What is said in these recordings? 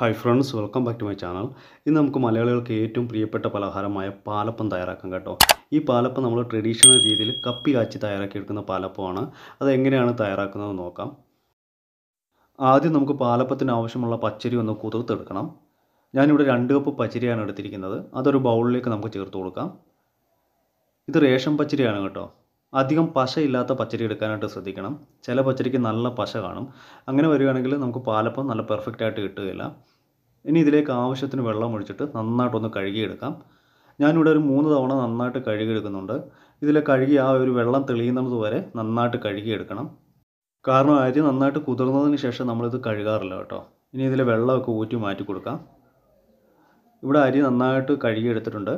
hi friends welcome back to my channel ഇന്ന് നമുക്ക് മലയാളികൾക്ക് ഏറ്റവും പ്രിയപ്പെട്ട പലഹാരമായ പാലപ്പം തയ്യാറാക്കാം കേട്ടോ ഈ പാലപ്പം നമ്മൾ ട്രഡീഷണൽ രീതിയിൽ കപ്പി കാച്ചി തയ്യാറാക്കിയെടുക്കുന്ന പാലപ്പമാണ് അതെങ്ങനെയാണ് തയ്യാറാക്കുന്നത് നോക്കാം ആദ്യം നമുക്ക് പാലപ്പത്തിന് ആവശ്യമുള്ള പച്ചരി ഒന്ന് കുതിർത്തെടുക്കണം ഞാനിവിടെ രണ്ട് കപ്പ് പച്ചരിയാണ് എടുത്തിരിക്കുന്നത് അതൊരു ബൗളിലേക്ക് നമുക്ക് ചേർത്ത് കൊടുക്കാം ഇത് റേഷൻ പച്ചരിയാണ് കേട്ടോ അധികം പശയില്ലാത്ത പച്ചരി എടുക്കാനായിട്ട് ശ്രദ്ധിക്കണം ചില പച്ചരിക്ക് നല്ല പശ കാണും അങ്ങനെ വരികയാണെങ്കിൽ നമുക്ക് പാലപ്പം നല്ല പെർഫെക്റ്റ് ആയിട്ട് കിട്ടുകയില്ല ഇനി ഇതിലേക്ക് ആവശ്യത്തിന് വെള്ളം ഒഴിച്ചിട്ട് നന്നായിട്ടൊന്ന് കഴുകിയെടുക്കാം ഞാനിവിടെ ഒരു മൂന്ന് തവണ നന്നായിട്ട് കഴുകിയെടുക്കുന്നുണ്ട് ഇതിലെ കഴുകി ആ ഒരു വെള്ളം തെളിയുന്നത് വരെ നന്നായിട്ട് കഴുകിയെടുക്കണം കാരണം അരി നന്നായിട്ട് കുതിർന്നതിന് ശേഷം നമ്മളിത് കഴുകാറില്ല കേട്ടോ ഇനി ഇതിലെ വെള്ളമൊക്കെ ഊറ്റി മാറ്റി കൊടുക്കാം ഇവിടെ അരി നന്നായിട്ട് കഴുകിയെടുത്തിട്ടുണ്ട്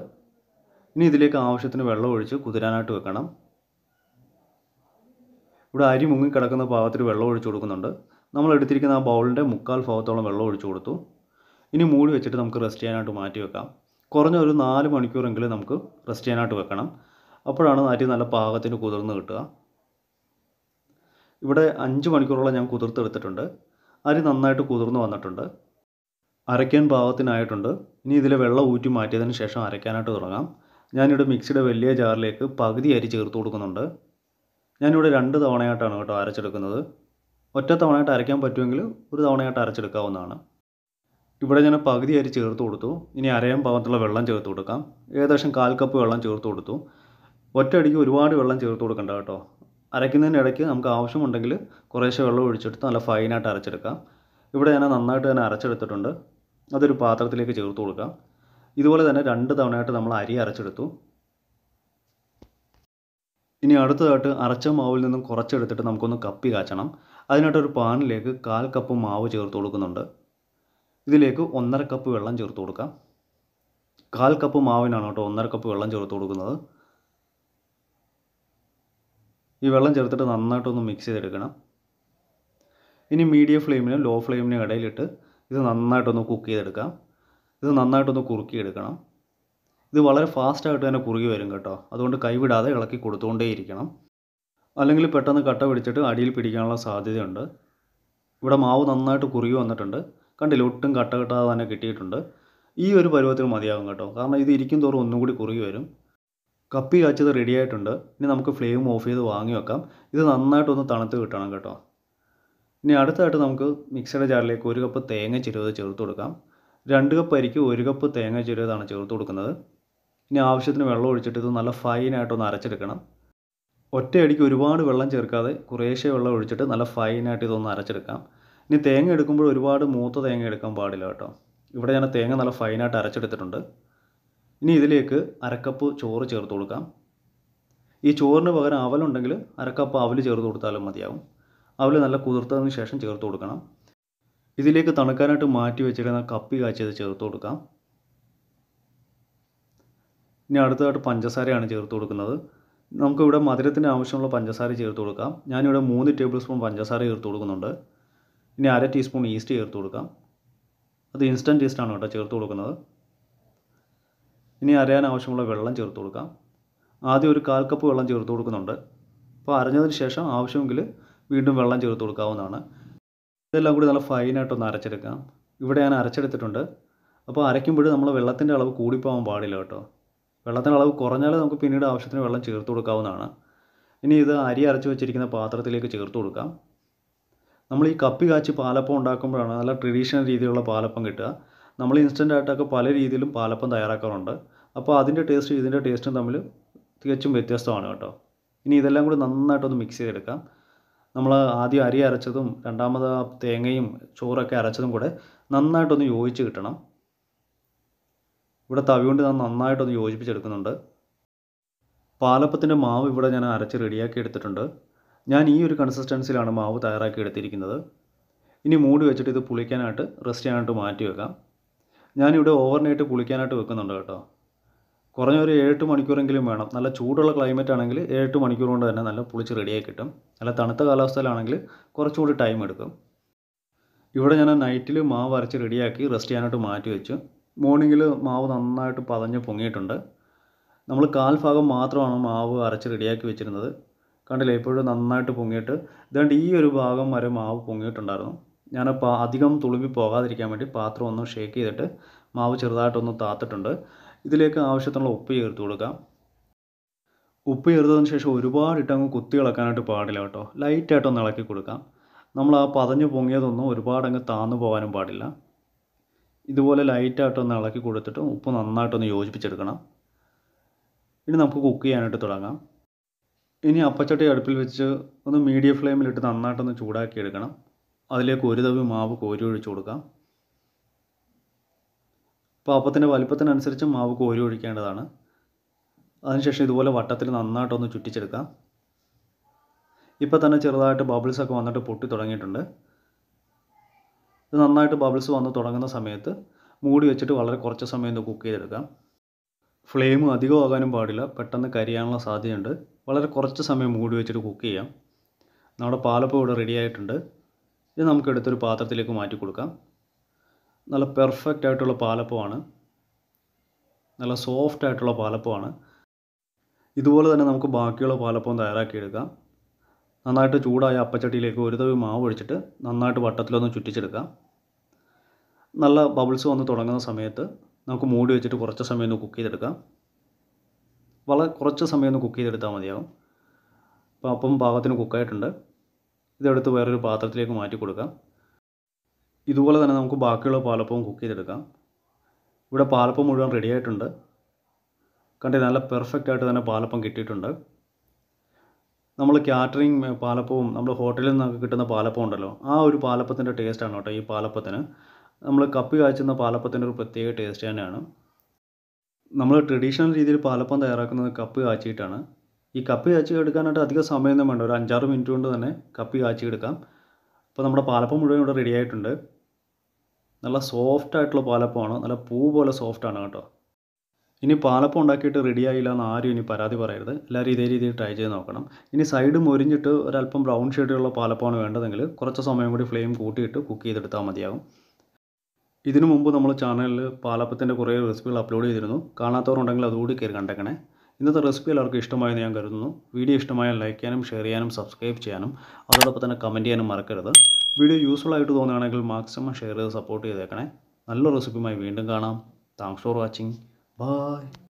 ഇനി ഇതിലേക്ക് ആവശ്യത്തിന് വെള്ളം ഒഴിച്ച് കുതിരാനായിട്ട് വെക്കണം ഇവിടെ അരി മുങ്ങി കിടക്കുന്ന പാകത്തിൽ വെള്ളം ഒഴിച്ചു കൊടുക്കുന്നുണ്ട് നമ്മൾ എടുത്തിരിക്കുന്ന ആ ബൗളിൻ്റെ മുക്കാൽ ഭാഗത്തോളം വെള്ളം ഒഴിച്ചു കൊടുത്തു ഇനി മൂടി വെച്ചിട്ട് നമുക്ക് റെസ്റ്റ് ചെയ്യാനായിട്ട് മാറ്റി വെക്കാം കുറഞ്ഞ ഒരു നാല് മണിക്കൂറെങ്കിലും നമുക്ക് റെസ്റ്റ് ചെയ്യാനായിട്ട് വെക്കണം അപ്പോഴാണ് അരി നല്ല പാകത്തിന് കുതിർന്ന് കിട്ടുക ഇവിടെ അഞ്ച് മണിക്കൂറോളം ഞാൻ കുതിർത്തെടുത്തിട്ടുണ്ട് അരി നന്നായിട്ട് കുതിർന്ന് വന്നിട്ടുണ്ട് അരയ്ക്കാൻ പാകത്തിനായിട്ടുണ്ട് ഇനി ഇതിലെ വെള്ളം ഊറ്റി മാറ്റിയതിന് ശേഷം അരയ്ക്കാനായിട്ട് തുടങ്ങാം ഞാനിവിടെ മിക്സിയുടെ വലിയ ജാറിലേക്ക് പകുതി അരി ചേർത്ത് കൊടുക്കുന്നുണ്ട് ഞാനിവിടെ രണ്ട് തവണയായിട്ടാണ് കേട്ടോ അരച്ചെടുക്കുന്നത് ഒറ്റ തവണയായിട്ട് അരയ്ക്കാൻ പറ്റുമെങ്കിൽ ഒരു തവണയായിട്ട് അരച്ചെടുക്കാവുന്നതാണ് ഇവിടെ ഞാൻ അരി ചേർത്ത് കൊടുത്തു ഇനി അരയാൻ പാകത്തുള്ള വെള്ളം ചേർത്ത് കൊടുക്കാം ഏകദേശം കാൽ കപ്പ് വെള്ളം ചേർത്ത് കൊടുത്തു ഒറ്റയടിക്ക് ഒരുപാട് വെള്ളം ചേർത്ത് കൊടുക്കണ്ട കേട്ടോ അരയ്ക്കുന്നതിനിടയ്ക്ക് നമുക്ക് ആവശ്യമുണ്ടെങ്കിൽ കുറേശ്ശെ വെള്ളം ഒഴിച്ചെടുത്ത് നല്ല ഫൈനായിട്ട് അരച്ചെടുക്കാം ഇവിടെ ഞാൻ നന്നായിട്ട് തന്നെ അരച്ചെടുത്തിട്ടുണ്ട് അതൊരു പാത്രത്തിലേക്ക് ചേർത്ത് കൊടുക്കാം ഇതുപോലെ തന്നെ രണ്ട് തവണയായിട്ട് നമ്മൾ അരി അരച്ചെടുത്തു ഇനി അടുത്തതായിട്ട് അരച്ച മാവിൽ നിന്നും കുറച്ചെടുത്തിട്ട് നമുക്കൊന്ന് കപ്പി കാച്ചണം അതിനായിട്ടൊരു പാനിലേക്ക് കാൽ കപ്പ് മാവ് ചേർത്ത് കൊടുക്കുന്നുണ്ട് ഇതിലേക്ക് ഒന്നര കപ്പ് വെള്ളം ചേർത്ത് കൊടുക്കാം കാൽ കപ്പ് മാവിനാണ് കേട്ടോ ഒന്നര കപ്പ് വെള്ളം ചേർത്ത് കൊടുക്കുന്നത് ഈ വെള്ളം ചേർത്തിട്ട് നന്നായിട്ടൊന്ന് മിക്സ് ചെയ്തെടുക്കണം ഇനി മീഡിയം ഫ്ലെയിമിനും ലോ ഫ്ലെയിമിനും ഇടയിലിട്ട് ഇത് നന്നായിട്ടൊന്ന് കുക്ക് ചെയ്തെടുക്കാം ഇത് നന്നായിട്ടൊന്ന് കുറുക്കിയെടുക്കണം ഇത് വളരെ ഫാസ്റ്റായിട്ട് തന്നെ കുറുകി വരും കേട്ടോ അതുകൊണ്ട് കൈവിടാതെ ഇളക്കി കൊടുത്തുകൊണ്ടേയിരിക്കണം അല്ലെങ്കിൽ പെട്ടെന്ന് കട്ട പിടിച്ചിട്ട് അടിയിൽ പിടിക്കാനുള്ള സാധ്യതയുണ്ട് ഇവിടെ മാവ് നന്നായിട്ട് കുറുകി വന്നിട്ടുണ്ട് കണ്ടില്ല ഒട്ടും കട്ട കെട്ടാതെ തന്നെ കിട്ടിയിട്ടുണ്ട് ഈ ഒരു പരുവത്തിന് മതിയാകും കേട്ടോ കാരണം ഇത് ഇരിക്കും തോറും ഒന്നും കൂടി കുറുകി വരും കപ്പി കാച്ചത് റെഡി ആയിട്ടുണ്ട് ഇനി നമുക്ക് ഫ്ലെയിം ഓഫ് ചെയ്ത് വാങ്ങി വെക്കാം ഇത് നന്നായിട്ടൊന്ന് തണുത്ത് കിട്ടണം കേട്ടോ ഇനി അടുത്തായിട്ട് നമുക്ക് മിക്സിയുടെ ജാറിലേക്ക് ഒരു കപ്പ് തേങ്ങ ചിരുവത് ചേർത്ത് കൊടുക്കാം രണ്ട് കപ്പ് അരിക്ക് ഒരു കപ്പ് തേങ്ങ ചിരുവതാണ് ചേർത്ത് കൊടുക്കുന്നത് ഇനി ആവശ്യത്തിന് വെള്ളം ഒഴിച്ചിട്ട് ഇത് നല്ല ഒന്ന് അരച്ചെടുക്കണം ഒറ്റയടിക്ക് ഒരുപാട് വെള്ളം ചേർക്കാതെ കുറേശ്ശെ വെള്ളം ഒഴിച്ചിട്ട് നല്ല ഫൈനായിട്ട് ഇതൊന്ന് അരച്ചെടുക്കാം ഇനി തേങ്ങ എടുക്കുമ്പോൾ ഒരുപാട് മൂത്ത തേങ്ങ എടുക്കാൻ പാടില്ല കേട്ടോ ഇവിടെ ഞാൻ തേങ്ങ നല്ല ഫൈനായിട്ട് അരച്ചെടുത്തിട്ടുണ്ട് ഇനി ഇതിലേക്ക് അരക്കപ്പ് ചോറ് ചേർത്ത് കൊടുക്കാം ഈ ചോറിന് പകരം അവലുണ്ടെങ്കിൽ അരക്കപ്പ് അവൽ ചേർത്ത് കൊടുത്താലും മതിയാവും അവൽ നല്ല കുതിർത്തതിന് ശേഷം ചേർത്ത് കൊടുക്കണം ഇതിലേക്ക് തണുക്കാനായിട്ട് മാറ്റി വെച്ചിരുന്ന കപ്പി കാച്ചിയത് ചേർത്ത് കൊടുക്കാം ഇനി അടുത്തതായിട്ട് പഞ്ചസാരയാണ് ചേർത്ത് കൊടുക്കുന്നത് നമുക്കിവിടെ മധുരത്തിന് ആവശ്യമുള്ള പഞ്ചസാര ചേർത്ത് കൊടുക്കാം ഞാനിവിടെ മൂന്ന് ടേബിൾ സ്പൂൺ പഞ്ചസാര ചേർത്ത് കൊടുക്കുന്നുണ്ട് ഇനി അര ടീസ്പൂൺ ഈസ്റ്റ് ചേർത്ത് കൊടുക്കാം അത് ഇൻസ്റ്റൻറ്റ് ഈസ്റ്റാണ് കേട്ടോ ചേർത്ത് കൊടുക്കുന്നത് ഇനി അരയാൻ ആവശ്യമുള്ള വെള്ളം ചേർത്ത് കൊടുക്കാം ആദ്യം ഒരു കാൽ കപ്പ് വെള്ളം ചേർത്ത് കൊടുക്കുന്നുണ്ട് അപ്പോൾ അരഞ്ഞതിന് ശേഷം ആവശ്യമെങ്കിൽ വീണ്ടും വെള്ളം ചേർത്ത് കൊടുക്കാവുന്നതാണ് ഇതെല്ലാം കൂടി നല്ല ഫൈനായിട്ടൊന്ന് അരച്ചെടുക്കാം ഇവിടെ ഞാൻ അരച്ചെടുത്തിട്ടുണ്ട് അപ്പോൾ അരയ്ക്കുമ്പോൾ നമ്മൾ വെള്ളത്തിൻ്റെ അളവ് കൂടിപ്പോകാൻ പാടില്ല കേട്ടോ വെള്ളത്തിൻ്റെ അളവ് കുറഞ്ഞാൽ നമുക്ക് പിന്നീട് ആവശ്യത്തിന് വെള്ളം ചേർത്ത് കൊടുക്കാവുന്നതാണ് ഇനി ഇത് അരി അരച്ച് വെച്ചിരിക്കുന്ന പാത്രത്തിലേക്ക് ചേർത്ത് കൊടുക്കാം നമ്മൾ ഈ കപ്പി കാച്ചി പാലപ്പം ഉണ്ടാക്കുമ്പോഴാണ് നല്ല ട്രഡീഷണൽ രീതിയിലുള്ള പാലപ്പം കിട്ടുക നമ്മൾ ഇൻസ്റ്റൻ്റ് ആയിട്ടൊക്കെ പല രീതിയിലും പാലപ്പം തയ്യാറാക്കാറുണ്ട് അപ്പോൾ അതിൻ്റെ ടേസ്റ്റ് ഇതിൻ്റെ ടേസ്റ്റും തമ്മിൽ തികച്ചും വ്യത്യസ്തമാണ് കേട്ടോ ഇനി ഇതെല്ലാം കൂടി നന്നായിട്ടൊന്ന് മിക്സ് ചെയ്തെടുക്കാം നമ്മൾ ആദ്യം അരി അരച്ചതും രണ്ടാമത് തേങ്ങയും ചോറൊക്കെ അരച്ചതും കൂടെ നന്നായിട്ടൊന്ന് യോജിച്ച് കിട്ടണം ഇവിടെ തവി കൊണ്ട് ഞാൻ നന്നായിട്ടൊന്ന് യോജിപ്പിച്ചെടുക്കുന്നുണ്ട് പാലപ്പത്തിൻ്റെ മാവ് ഇവിടെ ഞാൻ അരച്ച് റെഡിയാക്കി എടുത്തിട്ടുണ്ട് ഞാൻ ഈ ഒരു കൺസിസ്റ്റൻസിയിലാണ് മാവ് തയ്യാറാക്കി എടുത്തിരിക്കുന്നത് ഇനി മൂടി വെച്ചിട്ട് ഇത് പുളിക്കാനായിട്ട് റെസ്റ്റ് ചെയ്യാനായിട്ട് മാറ്റി വെക്കാം ഞാനിവിടെ ഓവർനൈറ്റ് പുളിക്കാനായിട്ട് വെക്കുന്നുണ്ട് കേട്ടോ കുറഞ്ഞൊരു ഏഴെട്ട് മണിക്കൂറെങ്കിലും വേണം നല്ല ചൂടുള്ള ക്ലൈമറ്റ് ആണെങ്കിൽ ഏഴെട്ട് മണിക്കൂർ കൊണ്ട് തന്നെ നല്ല പുളിച്ച് റെഡിയായി കിട്ടും നല്ല തണുത്ത കാലാവസ്ഥയിലാണെങ്കിൽ കുറച്ചുകൂടി ടൈം എടുക്കും ഇവിടെ ഞാൻ നൈറ്റിൽ മാവ് അരച്ച് റെഡിയാക്കി റെസ്റ്റ് ചെയ്യാനായിട്ട് മാറ്റി വെച്ചു മോർണിംഗിൽ മാവ് നന്നായിട്ട് പതഞ്ഞ് പൊങ്ങിയിട്ടുണ്ട് നമ്മൾ കാൽഭാഗം മാത്രമാണ് മാവ് അരച്ച് റെഡിയാക്കി വെച്ചിരുന്നത് കണ്ടില്ലേ ഇപ്പോഴും നന്നായിട്ട് പൊങ്ങിയിട്ട് ഇതുകൊണ്ട് ഈ ഒരു ഭാഗം വരെ മാവ് പൊങ്ങിയിട്ടുണ്ടായിരുന്നു ഞാൻ അധികം തുളുമ്പി പോകാതിരിക്കാൻ വേണ്ടി പാത്രം ഒന്ന് ഷേക്ക് ചെയ്തിട്ട് മാവ് ചെറുതായിട്ടൊന്ന് താത്തിട്ടുണ്ട് ഇതിലേക്ക് ആവശ്യത്തിനുള്ള ഉപ്പ് ചേർത്ത് കൊടുക്കാം ഉപ്പ് ചേർത്തതിന് ശേഷം ഒരുപാട് അങ്ങ് കുത്തി ഇളക്കാനായിട്ട് പാടില്ല കേട്ടോ ലൈറ്റായിട്ടൊന്ന് ഇളക്കി കൊടുക്കാം നമ്മൾ ആ പതഞ്ഞ് പൊങ്ങിയതൊന്നും ഒരുപാട് അങ്ങ് താന്നു പോകാനും പാടില്ല ഇതുപോലെ ലൈറ്റായിട്ടൊന്ന് ഇളക്കി കൊടുത്തിട്ട് ഉപ്പ് നന്നായിട്ടൊന്ന് യോജിപ്പിച്ചെടുക്കണം ഇനി നമുക്ക് കുക്ക് ചെയ്യാനായിട്ട് തുടങ്ങാം ഇനി അപ്പച്ചട്ടി അടുപ്പിൽ വെച്ച് ഒന്ന് മീഡിയം ഫ്ലെയിമിലിട്ട് നന്നായിട്ടൊന്ന് ചൂടാക്കി എടുക്കണം അതിലേക്ക് ഒരു തവി മാവ് കോരി ഒഴിച്ചു കൊടുക്കാം അപ്പോൾ അപ്പത്തിൻ്റെ വലിപ്പത്തിനനുസരിച്ച് മാവ് കോരി ഒഴിക്കേണ്ടതാണ് അതിനുശേഷം ഇതുപോലെ വട്ടത്തിൽ നന്നായിട്ടൊന്ന് ചുറ്റിച്ചെടുക്കാം ഇപ്പോൾ തന്നെ ചെറുതായിട്ട് ബബിൾസൊക്കെ വന്നിട്ട് പൊട്ടി തുടങ്ങിയിട്ടുണ്ട് ഇത് നന്നായിട്ട് ബബിൾസ് വന്ന് തുടങ്ങുന്ന സമയത്ത് മൂടി വെച്ചിട്ട് വളരെ കുറച്ച് സമയം ഒന്ന് കുക്ക് ചെയ്തെടുക്കാം ഫ്ലെയിം അധികം പാടില്ല പെട്ടെന്ന് കരിയാനുള്ള സാധ്യതയുണ്ട് വളരെ കുറച്ച് സമയം മൂടി വെച്ചിട്ട് കുക്ക് ചെയ്യാം നമ്മുടെ പാലപ്പം ഇവിടെ റെഡി ആയിട്ടുണ്ട് ഇത് നമുക്ക് എടുത്തൊരു പാത്രത്തിലേക്ക് മാറ്റി കൊടുക്കാം നല്ല പെർഫെക്റ്റ് ആയിട്ടുള്ള പാലപ്പമാണ് നല്ല സോഫ്റ്റ് ആയിട്ടുള്ള പാലപ്പമാണ് ഇതുപോലെ തന്നെ നമുക്ക് ബാക്കിയുള്ള പാലപ്പം തയ്യാറാക്കിയെടുക്കാം നന്നായിട്ട് ചൂടായ അപ്പച്ചട്ടിയിലേക്ക് ഒരു തവി മാവ് ഒഴിച്ചിട്ട് നന്നായിട്ട് വട്ടത്തിലൊന്ന് ചുറ്റിച്ചെടുക്കാം നല്ല ബബിൾസ് വന്ന് തുടങ്ങുന്ന സമയത്ത് നമുക്ക് മൂടി വെച്ചിട്ട് കുറച്ച് സമയം ഒന്ന് കുക്ക് ചെയ്തെടുക്കാം വളരെ കുറച്ച് സമയം ഒന്ന് കുക്ക് ചെയ്തെടുത്താൽ മതിയാകും അപ്പം അപ്പം പാകത്തിന് കുക്കായിട്ടുണ്ട് ഇതെടുത്ത് വേറൊരു പാത്രത്തിലേക്ക് മാറ്റി കൊടുക്കാം ഇതുപോലെ തന്നെ നമുക്ക് ബാക്കിയുള്ള പാലപ്പവും കുക്ക് ചെയ്തെടുക്കാം ഇവിടെ പാലപ്പം മുഴുവൻ റെഡി ആയിട്ടുണ്ട് കണ്ടേ നല്ല പെർഫെക്റ്റ് ആയിട്ട് തന്നെ പാലപ്പം കിട്ടിയിട്ടുണ്ട് നമ്മൾ കാറ്ററിംഗ് പാലപ്പവും നമ്മൾ ഹോട്ടലിൽ നിന്നൊക്കെ കിട്ടുന്ന പാലപ്പം ഉണ്ടല്ലോ ആ ഒരു പാലപ്പത്തിൻ്റെ ടേസ്റ്റാണ് കേട്ടോ ഈ പാലപ്പത്തിന് നമ്മൾ കപ്പി കാച്ചുന്ന പാലപ്പത്തിൻ്റെ ഒരു പ്രത്യേക ടേസ്റ്റ് തന്നെയാണ് നമ്മൾ ട്രഡീഷണൽ രീതിയിൽ പാലപ്പം തയ്യാറാക്കുന്നത് കപ്പി കാച്ചിയിട്ടാണ് ഈ കപ്പി കാച്ചി എടുക്കാനായിട്ട് അധികം സമയമൊന്നും വേണ്ട ഒരു അഞ്ചാറ് മിനിറ്റ് കൊണ്ട് തന്നെ കപ്പി കാച്ചിയെടുക്കാം അപ്പോൾ നമ്മുടെ പാലപ്പം മുഴുവൻ ഇവിടെ റെഡി ആയിട്ടുണ്ട് നല്ല സോഫ്റ്റ് ആയിട്ടുള്ള പാലപ്പമാണ് നല്ല പൂ പോലെ സോഫ്റ്റ് ആണ് കേട്ടോ ഇനി പാലപ്പം ഉണ്ടാക്കിയിട്ട് റെഡി ആയില്ല എന്ന് ആരും ഇനി പരാതി പറയരുത് എല്ലാവരും ഇതേ രീതിയിൽ ട്രൈ ചെയ്ത് നോക്കണം ഇനി സൈഡ് മൊരിഞ്ഞിട്ട് ഒരല്പം ബ്രൗൺ ഷെയ്ഡിലുള്ള പാലപ്പമാണ് വേണ്ടതെങ്കിൽ കുറച്ച് സമയം കൂടി ഫ്ലെയിം കൂട്ടിയിട്ട് കുക്ക് ചെയ്തെടുത്താൽ മതിയാകും ഇതിനു മുമ്പ് നമ്മൾ ചാനലിൽ പാലപ്പത്തിൻ്റെ കുറേ റെസിപ്പികൾ അപ്ലോഡ് ചെയ്തിരുന്നു കാണാത്തവരുണ്ടെങ്കിൽ അതുകൂടി കയറി കണ്ടേക്കണേ ഇന്നത്തെ റെസിപ്പി എല്ലാവർക്കും ഇഷ്ടമായെന്ന് ഞാൻ കരുതുന്നു വീഡിയോ ഇഷ്ടമായാൽ ലൈക്ക് ചെയ്യാനും ഷെയർ ചെയ്യാനും സബ്സ്ക്രൈബ് ചെയ്യാനും അതോടൊപ്പം തന്നെ കമൻറ്റ് ചെയ്യാനും മറക്കരുത് വീഡിയോ യൂസ്ഫുൾ ആയിട്ട് തോന്നുകയാണെങ്കിൽ മാക്സിമം ഷെയർ ചെയ്ത് സപ്പോർട്ട് ചെയ്തേക്കണേ നല്ല റെസിപ്പിയുമായി വീണ്ടും കാണാം താങ്ക്സ് ഫോർ വാച്ചിങ് ബായ്